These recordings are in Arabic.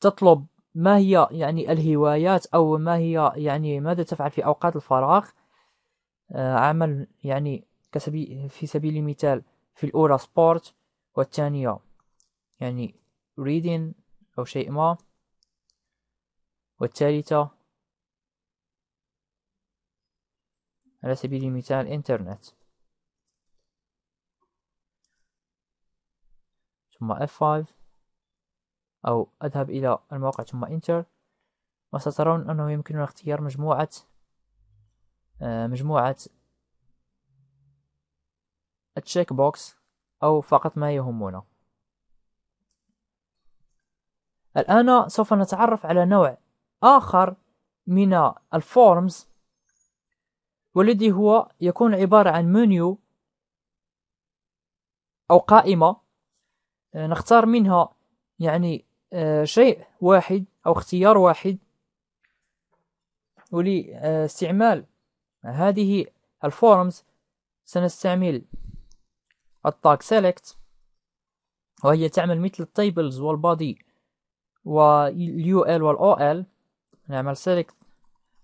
تطلب ما هي يعني الهوايات او ما هي يعني ماذا تفعل في اوقات الفراغ آه، عمل يعني كسبي في سبيل المثال في الاولى سبورت والثانيه يعني reading او شيء ما والثالثه على سبيل المثال انترنت ثم F5 أو أذهب إلى الموقع ثم إنتر وسترون أنه يمكننا اختيار مجموعة آه، مجموعة التشيك بوكس أو فقط ما يهمنا الآن سوف نتعرف على نوع آخر من الفورمز والذي هو يكون عبارة عن منيو أو قائمة آه، نختار منها يعني آه، شيء واحد أو اختيار واحد ولاستعمال آه، هذه الفورمز سنستعمل التاج سيلكت وهي تعمل مثل التيبلز والبادي واليو ال والاو ال نعمل سيلكت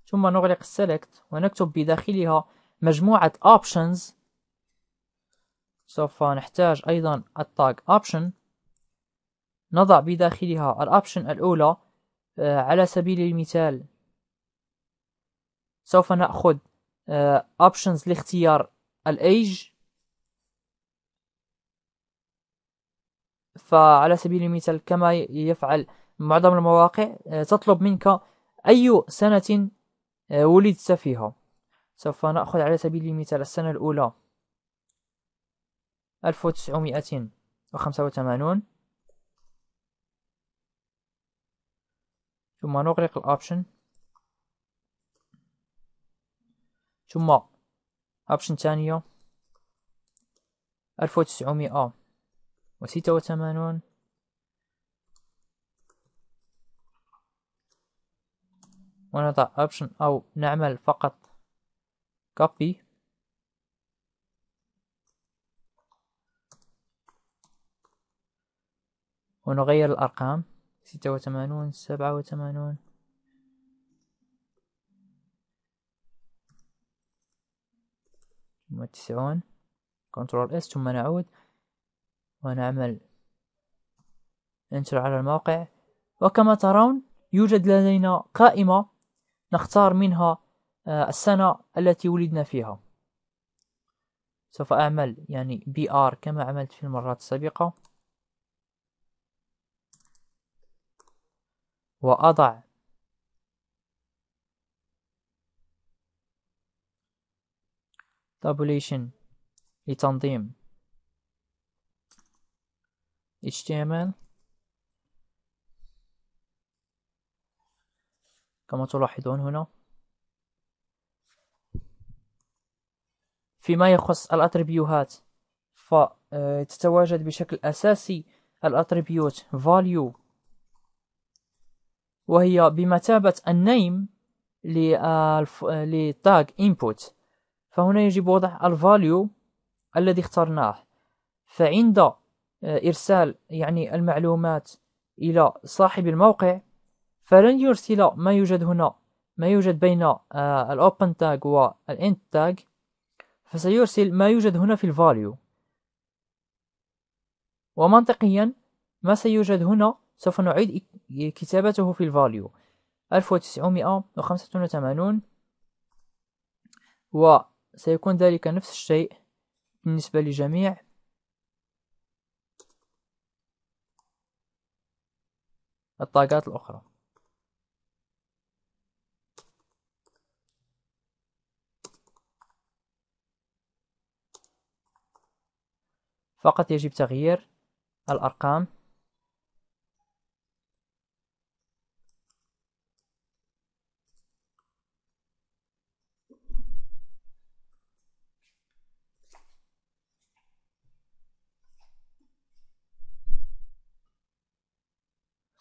ثم نغلق السيلكت ونكتب بداخلها مجموعة options سوف نحتاج أيضا الطاق option نضع بداخلها الأبشن الأولى آه، على سبيل المثال سوف نأخذ آه، options لاختيار الأيج فعلى سبيل المثال كما يفعل معظم المواقع آه، تطلب منك أي سنة ولدت فيها سوف نأخذ على سبيل المثال السنة الأولى 1985 ثم نغلق الأوبشن ثم أوبشن ثانية ألف وتسعمائة وستة وثمانون ونضع أوبشن أو نعمل فقط كوبي ونغير الأرقام ستة وثمانون سبعة وثمانون ثم تسعون كنترول اس ثم نعود ونعمل انتر على الموقع وكما ترون يوجد لدينا قائمة نختار منها آه، السنة التي ولدنا فيها سوف أعمل يعني بي آر كما عملت في المرات السابقة وأضع tabulation لتنظيم HTML كما تلاحظون هنا فيما يخص الأتربيوهات فتتواجد آه، بشكل أساسي الأتربيوت value وهي بمثابة النيم لتاج آه، آه، input فهنا يجب وضع الفاليو الذي اخترناه فعند آه، إرسال يعني المعلومات إلى صاحب الموقع فلن يرسل ما يوجد هنا ما يوجد بين الأوبن تاج والإنت تاج فسيرسل ما يوجد هنا في الفاليو ومنطقيا ما سيوجد هنا سوف نعيد كتابته في الفاليو 1985 وسيكون ذلك نفس الشيء بالنسبة لجميع الطاقات الأخرى فقط يجب تغيير الأرقام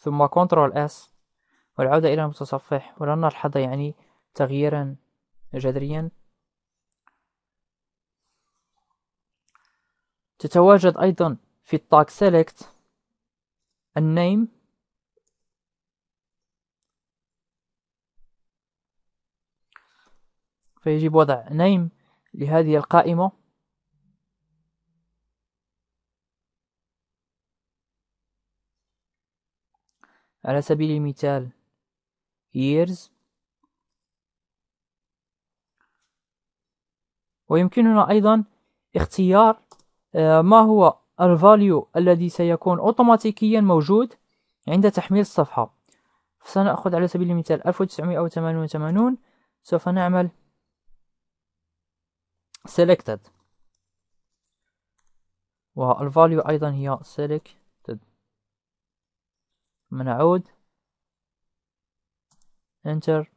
ثم كنترول اس والعودة إلى المتصفح ولن نلحظ يعني تغييرا جذريا تتواجد أيضا في التاج سيلكت النيم فيجب وضع نيم لهذه القائمة على سبيل المثال years ويمكننا أيضا اختيار آه، ما هو الفاليو الذي سيكون أوتوماتيكيا موجود عند تحميل الصفحة فسنأخذ على سبيل المثال 1988 سوف نعمل selected والفاليو أيضا هي select منعود انتر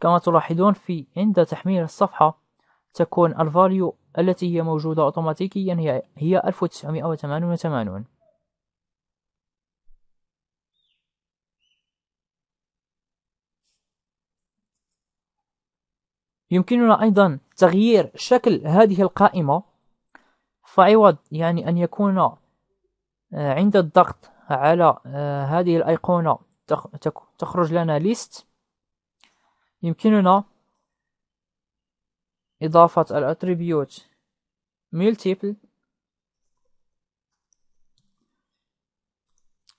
كما تلاحظون في عند تحميل الصفحة تكون الفاليو التي هي موجودة أوتوماتيكيا هي, هي 1988 يمكننا أيضا تغيير شكل هذه القائمة فعوض يعني أن يكون آه، عند الضغط على آه، هذه الأيقونة تخرج لنا ليست يمكننا إضافة الأتريبيوت ملتيبل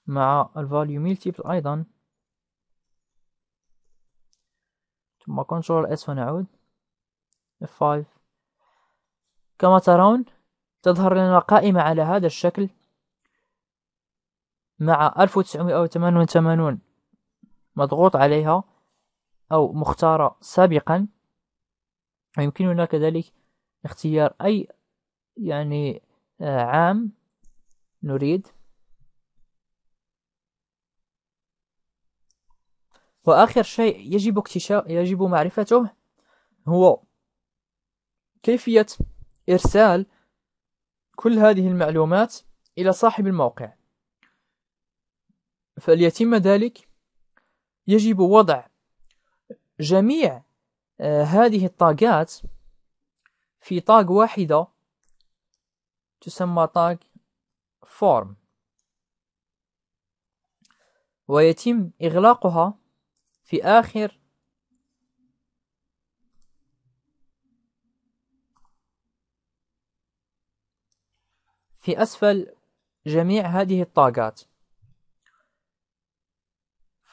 مع الفاليو ملتيبل أيضا ثم كنترول S ونعود F5 كما ترون تظهر لنا قائمة على هذا الشكل مع 1988 مضغوط عليها أو مختارة سابقا يمكننا كذلك اختيار أي يعني آه، عام نريد وآخر شيء يجب اكتشاف يجب معرفته هو كيفية إرسال كل هذه المعلومات إلى صاحب الموقع فليتم ذلك يجب وضع جميع آه، هذه الطاقات في طاق واحدة تسمى طاق فورم ويتم إغلاقها في آخر في أسفل جميع هذه الطاقات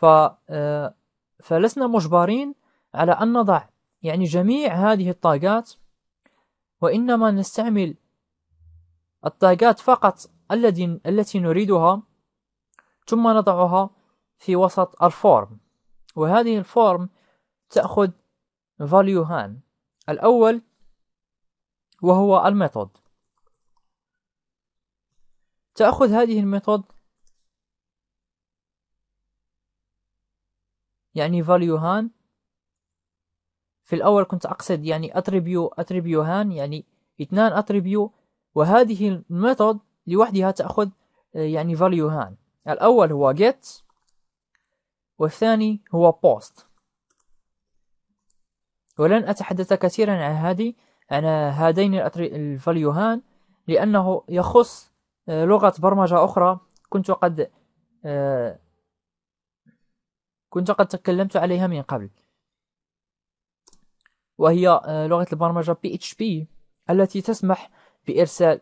آه، فلسنا مجبرين على أن نضع يعني جميع هذه الطاقات وإنما نستعمل الطاقات فقط التي التي نريدها ثم نضعها في وسط الفورم وهذه الفورم تأخذ فاليوهان الأول وهو الميثود تأخذ هذه الميثود يعني value هان في الأول كنت أقصد يعني attribute attribute هان يعني اثنان attribute وهذه الميثود لوحدها تأخذ آه، يعني value هان الأول هو get والثاني هو post ولن أتحدث كثيرا عن هذه عن هذين الفاليو هان لأنه يخص آه، لغة برمجة أخرى كنت قد آه، كنت قد تكلمت عليها من قبل وهي آه، لغة البرمجة PHP التي تسمح بإرسال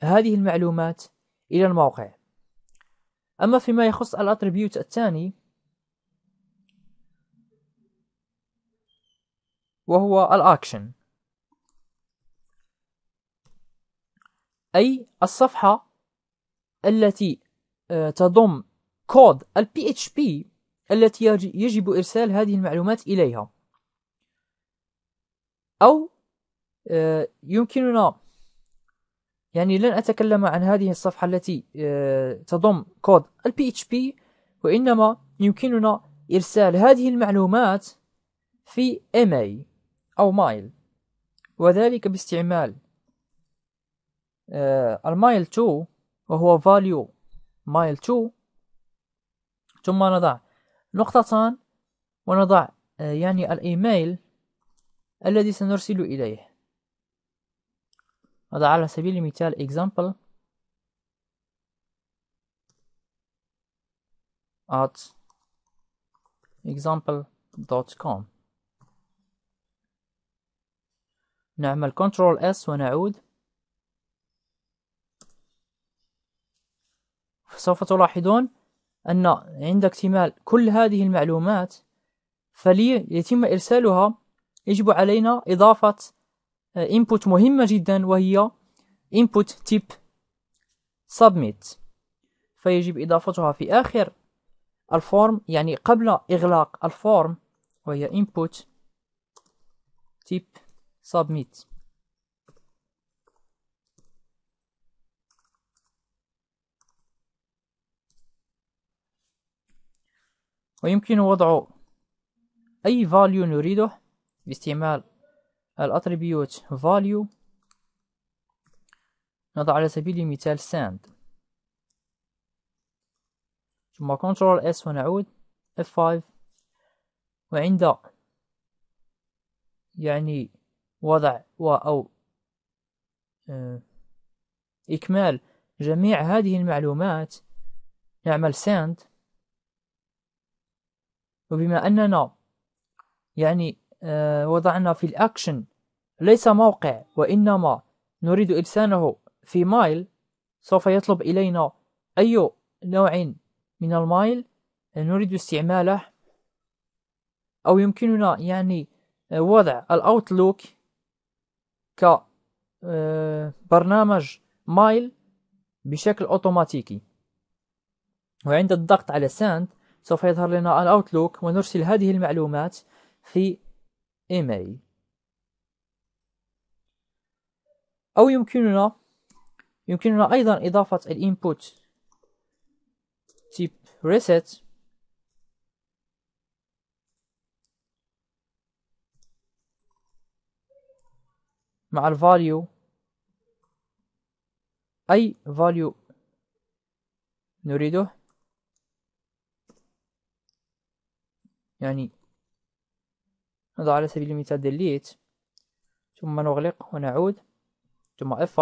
هذه المعلومات إلى الموقع أما فيما يخص الأتريبيوت الثاني وهو الأكشن أي الصفحة التي آه، تضم كود ال PHP التي يجب إرسال هذه المعلومات إليها أو آه، يمكننا يعني لن أتكلم عن هذه الصفحة التي آه، تضم كود ال PHP وإنما يمكننا إرسال هذه المعلومات في email أو مايل وذلك باستعمال آه، المايل 2 وهو value مايل 2 ثم نضع نقطتان ونضع آه، يعني الإيميل الذي سنرسل إليه نضع على سبيل المثال example at example.com نعمل Ctrl S ونعود سوف تلاحظون أن عند اكتمال كل هذه المعلومات فليتم إرسالها يجب علينا إضافة آه، input مهمة جدا وهي input tip submit فيجب إضافتها في آخر الفورم يعني قبل إغلاق الفورم وهي input tip submit ويمكن وضع أي value نريده باستعمال الاتريبيوت value نضع على سبيل المثال sand ثم Ctrl s ونعود F5 وعند يعني وضع و أو آه، إكمال جميع هذه المعلومات نعمل send وبما أننا يعني آه، وضعنا في الأكشن ليس موقع وإنما نريد إرساله في مايل سوف يطلب إلينا أي نوع من المايل نريد استعماله أو يمكننا يعني آه، وضع الأوتلوك كبرنامج آه، مايل بشكل أوتوماتيكي وعند الضغط على ساند سوف يظهر لنا الأوتلوك ونرسل هذه المعلومات في إيميل أو يمكننا يمكننا أيضا إضافة الإنبوت تيب reset مع الفاليو أي فاليو نريده يعني نضع على سبيل المثال delete ثم نغلق ونعود ثم F5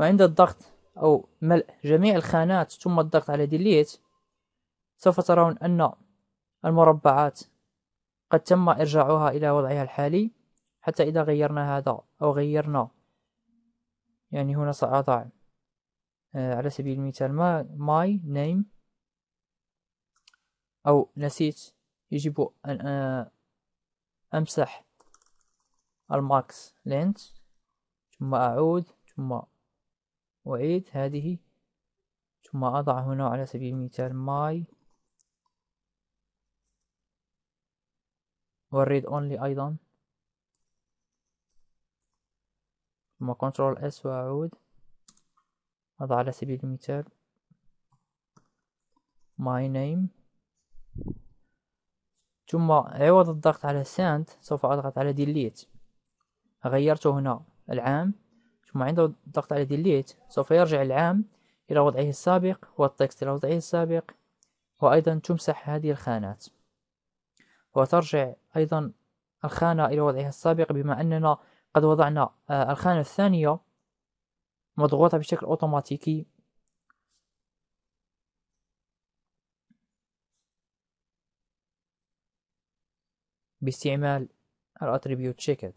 وعند الضغط أو ملء جميع الخانات ثم الضغط على delete سوف ترون أن المربعات قد تم إرجاعها إلى وضعها الحالي حتى إذا غيرنا هذا أو غيرنا يعني هنا سأضع آه، على سبيل المثال my name أو نسيت يجب أن أمسح الماكس لينت ثم أعود ثم أعيد هذه ثم أضع هنا على سبيل المثال ماي والريد اونلي أيضا ثم كنترول اس وأعود أضع على سبيل المثال my name ثم عوض الضغط على ساند سوف أضغط على ديليت غيرت هنا العام ثم عند الضغط على ديليت سوف يرجع العام إلى وضعه السابق والتكست إلى وضعه السابق وأيضا تمسح هذه الخانات وترجع أيضا الخانة إلى وضعها السابق بما أننا قد وضعنا آه، الخانة الثانية مضغوطة بشكل أوتوماتيكي باستعمال الأتريبيوت شيكد